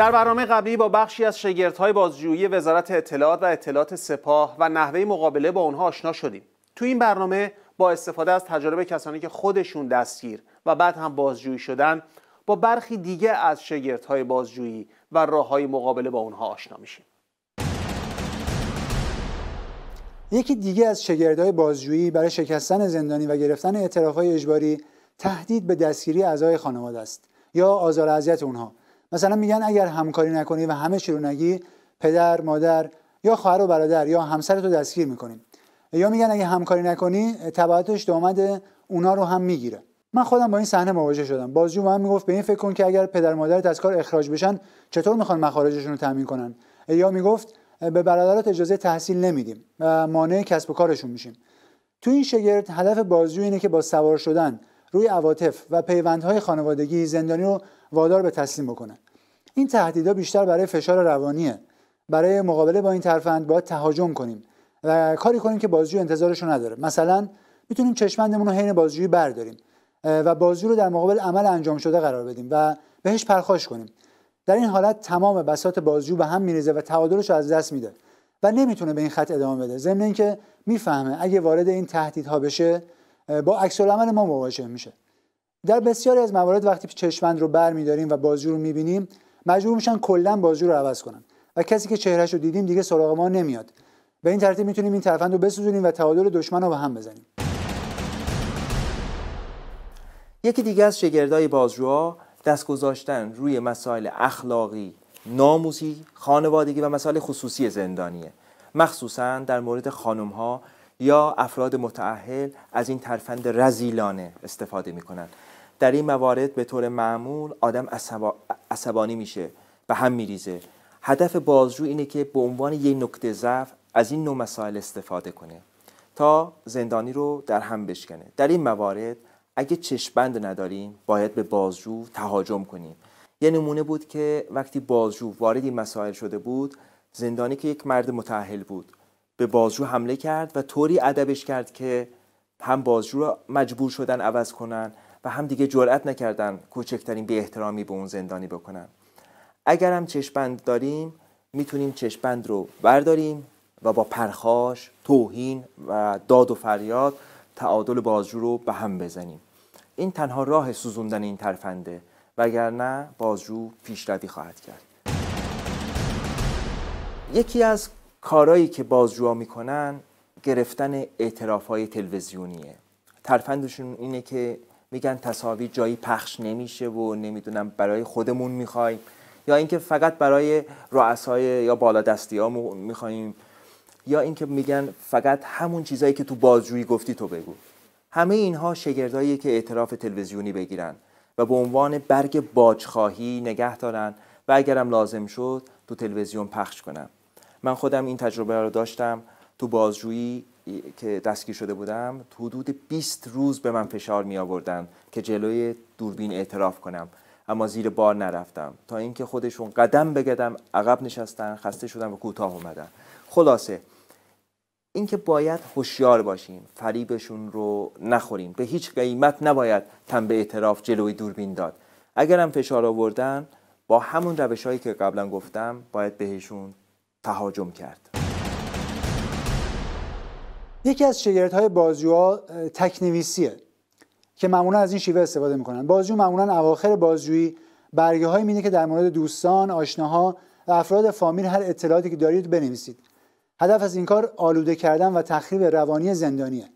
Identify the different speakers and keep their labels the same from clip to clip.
Speaker 1: در برنامه قبلی با بخشی از شگردهای بازجویی وزارت اطلاعات و اطلاعات سپاه و نحوه مقابله با اونها آشنا شدیم تو این برنامه با استفاده از تجربه کسانی که خودشون دستگیر و بعد هم بازجویی شدن با برخی دیگه از شگردهای بازجویی و راه های مقابله با اونها آشنا میشیم
Speaker 2: یکی دیگه از شگردهای بازجویی برای شکستن زندانی و گرفتن اعترافهای اجباری تهدید به دستگیری اعضای خانواده است یا آزار اذیت اونها مثلا میگن اگر همکاری نکنی و همه چی رو نگی پدر مادر یا خواهر و برادر یا همسر دستگیر میکنیم یا میگن اگه همکاری نکنی تبعاتش دامد اونا رو هم میگیره من خودم با این صحنه مواجه شدم بازجو من میگفت به این فکر کن که اگر پدر مادرت از کار اخراج بشن چطور میخوان مخارجشون رو تامین کنن یا میگفت به برادرات اجازه تحصیل نمیدیم و مانع کسب و کارشون میشیم تو این شگرد هدف بازجو اینه که با سوار شدن روی عواطف و پیوندهای خانوادگی زندانی رو وادار به تسلیم بکنه این تهدیدها بیشتر برای فشار روانیه برای مقابله با این ترفند باید تهاجم کنیم و کاری کنیم که بازجو انتظارشو نداره مثلا میتونیم چشمندمون رو حین بازجویی برداریم و بازجو رو در مقابل عمل انجام شده قرار بدیم و بهش پرخاش کنیم در این حالت تمام بسات بازجو به هم میریزه و تعادلش رو از دست میده و نمیتونه به این خط ادامه بده ضمن اینکه میفهمه اگه وارد این تهدیدها بشه با عکس عمل ما مواجه میشه در بسیاری از موارد وقتی چشمند رو برمیداریم و بازجو رو میبینیم مجبور میشن کلا بازی رو عوض کنن و کسی که چهرهش رو دیدیم دیگه سراغ ما نمیاد به این ترتیب میتونیم این ترفند رو بسوزونیم و تعادل دشمن رو به هم بزنیم
Speaker 3: یکی دیگه از شگردای بازجوها دست گذاشتن روی مسائل اخلاقی ناموسی خانوادگی و مسائل خصوصی زندانیه مخصوصا در مورد خانم ها یا افراد متعهل از این ترفند رزیلانه استفاده می در این موارد به طور معمول آدم عصبانی میشه به هم میریزه هدف بازجو اینه که به عنوان یک نکته ضعف از این نوع مسائل استفاده کنه تا زندانی رو در هم بشکنه در این موارد اگه بند نداریم باید به بازجو تهاجم کنیم یه نمونه بود که وقتی بازجو وارد این مسائل شده بود زندانی که یک مرد متعهل بود به بازجو حمله کرد و طوری ادبش کرد که هم بازجو را مجبور شدن عوض کنن و هم دیگه جرأت نکردن کوچکترین به احترامی به اون زندانی بکنن اگر هم داریم میتونیم چشبند رو برداریم و با پرخاش، توهین و داد و فریاد تعادل بازجو رو به هم بزنیم این تنها راه سوزوندن این ترفنده وگرنه بازجو پیشروی خواهد کرد یکی از کارهایی که بازجوها میکنن گرفتن اعتراف های تلویزیونیه ترفندشون اینه که میگن تصاویر جایی پخش نمیشه و نمیدونم برای خودمون میخوایم یا اینکه فقط برای رؤسای یا بالادستی ها میخوایم یا اینکه میگن فقط همون چیزایی که تو بازجویی گفتی تو بگو همه اینها شگردایی که اعتراف تلویزیونی بگیرن و به عنوان برگ باجخواهی نگه دارن و اگرم لازم شد تو تلویزیون پخش کنم من خودم این تجربه رو داشتم تو بازجویی که دستگیر شده بودم حدود 20 روز به من فشار می آوردن که جلوی دوربین اعتراف کنم اما زیر بار نرفتم تا اینکه خودشون قدم بگدم عقب نشستن خسته شدن و کوتاه اومدن خلاصه اینکه باید هوشیار باشیم فریبشون رو نخوریم به هیچ قیمت نباید تن به اعتراف جلوی دوربین داد اگرم فشار آوردن با همون روش هایی که قبلا گفتم باید بهشون تهاجم کرد
Speaker 2: یکی از شگردهای بازجوها تکنویسیه که معمولا از این شیوه استفاده میکنن بازجو معمولا اواخر بازجویی برگه های مینه که در مورد دوستان آشناها و افراد فامیل هر اطلاعاتی که دارید بنویسید هدف از این کار آلوده کردن و تخریب روانی زندانیه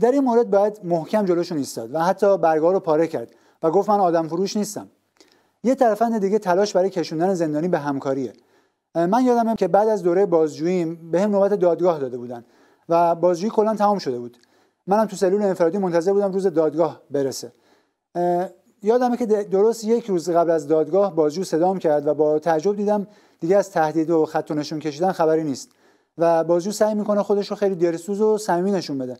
Speaker 2: در این مورد باید محکم جلوشون ایستاد و حتی برگاه رو پاره کرد و گفت من آدم فروش نیستم یه طرفند دیگه تلاش برای کشوندن زندانی به همکاریه من یادمه که بعد از دوره بازجوییم به هم نوبت دادگاه داده و بازجویی کلا تمام شده بود منم تو سلول انفرادی منتظر بودم روز دادگاه برسه یادمه که درست یک روز قبل از دادگاه بازجو صدام کرد و با تعجب دیدم دیگه از تهدید و خط و نشون کشیدن خبری نیست و بازجو سعی میکنه خودش رو خیلی دلسوز و صمیمی نشون بده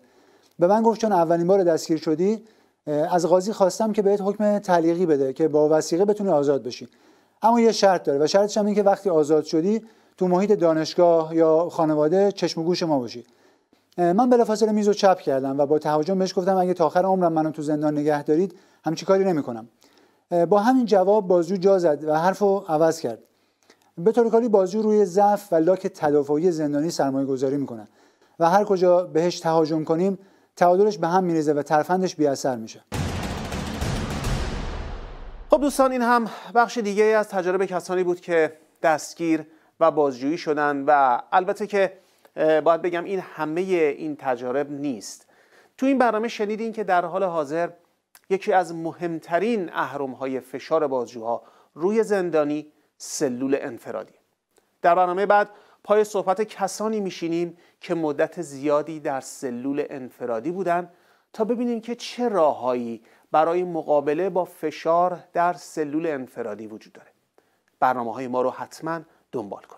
Speaker 2: به من گفت چون اولین بار دستگیر شدی از قاضی خواستم که بهت حکم تعلیقی بده که با وسیقه بتونی آزاد بشی اما یه شرط داره و شرطش هم این که وقتی آزاد شدی تو محیط دانشگاه یا خانواده چشم گوش ما باشی من بلافاصله میز رو چپ کردم و با تهاجم بهش گفتم اگه تا آخر عمرم منو تو زندان نگه دارید همچی کاری نمیکنم با همین جواب بازجو جا زد و حرف رو عوض کرد به طور کاری بازجو روی ضعف و لاک تدافعی زندانی سرمایه گذاری میکنه و هر کجا بهش تهاجم کنیم تعادلش به هم میریزه و ترفندش بی اثر میشه
Speaker 1: خب دوستان این هم بخش دیگه از تجارب کسانی بود که دستگیر و بازجویی شدن و البته که باید بگم این همه این تجارب نیست تو این برنامه شنیدین که در حال حاضر یکی از مهمترین اهرم های فشار بازجوها روی زندانی سلول انفرادی در برنامه بعد پای صحبت کسانی میشینیم که مدت زیادی در سلول انفرادی بودن تا ببینیم که چه راههایی برای مقابله با فشار در سلول انفرادی وجود داره برنامه های ما رو حتما دنبال کنیم